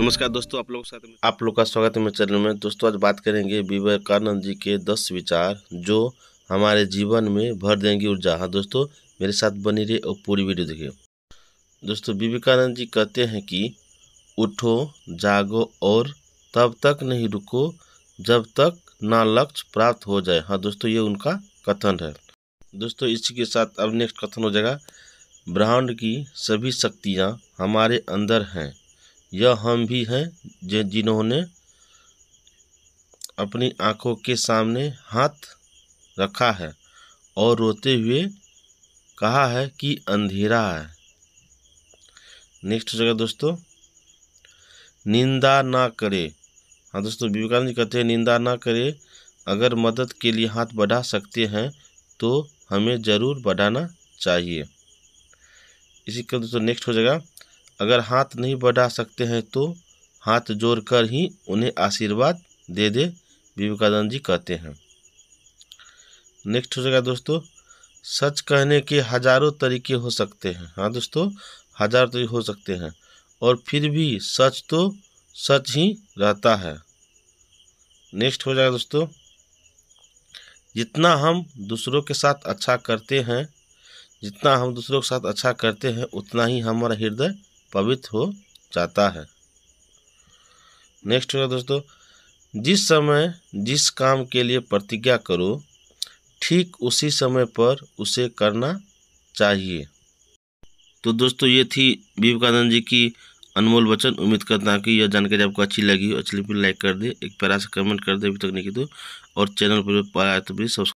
नमस्कार दोस्तों आप लोग साथ में आप लोग का स्वागत है मेरे चैनल में दोस्तों आज बात करेंगे विवेकानंद जी के दस विचार जो हमारे जीवन में भर देंगे ऊर्जा हाँ दोस्तों मेरे साथ बनी रहे और पूरी वीडियो देखिए दोस्तों विवेकानंद जी कहते हैं कि उठो जागो और तब तक नहीं रुको जब तक ना लक्ष्य प्राप्त हो जाए हाँ दोस्तों ये उनका कथन है दोस्तों इसी के साथ अब नेक्स्ट कथन हो जाएगा ब्रह्मांड की सभी शक्तियाँ हमारे अंदर हैं यह हम भी हैं जिन्होंने अपनी आंखों के सामने हाथ रखा है और रोते हुए कहा है कि अंधेरा है नेक्स्ट हो जाएगा दोस्तों निंदा ना करे हाँ दोस्तों विवेकानंद जी कहते हैं निंदा ना करे अगर मदद के लिए हाथ बढ़ा सकते हैं तो हमें ज़रूर बढ़ाना चाहिए इसी का दोस्तों नेक्स्ट हो जाएगा अगर हाथ नहीं बढ़ा सकते हैं तो हाथ जोड़कर ही उन्हें आशीर्वाद दे दे विवेकानंद जी कहते हैं नेक्स्ट हो जाएगा दोस्तों सच कहने के हजारों तरीके हो सकते हैं हाँ दोस्तों हजारों तरीके हो सकते हैं और फिर भी सच तो सच ही रहता है नेक्स्ट हो जाएगा दोस्तों जितना हम दूसरों के साथ अच्छा करते हैं जितना हम दूसरों के साथ अच्छा करते हैं उतना ही हमारा हृदय पवित्र हो जाता है नेक्स्ट होगा दोस्तों जिस समय जिस काम के लिए प्रतिज्ञा करो ठीक उसी समय पर उसे करना चाहिए तो दोस्तों ये थी विवेकानंद जी की अनमोल वचन उम्मीद करता हूँ कि यह जानकारी आपको अच्छी लगी हो अच्छी लगी तो लाइक कर दे एक प्यारा से कमेंट कर दे अभी तक नहीं की तो और चैनल पर आया तो भी सब्सक्राइब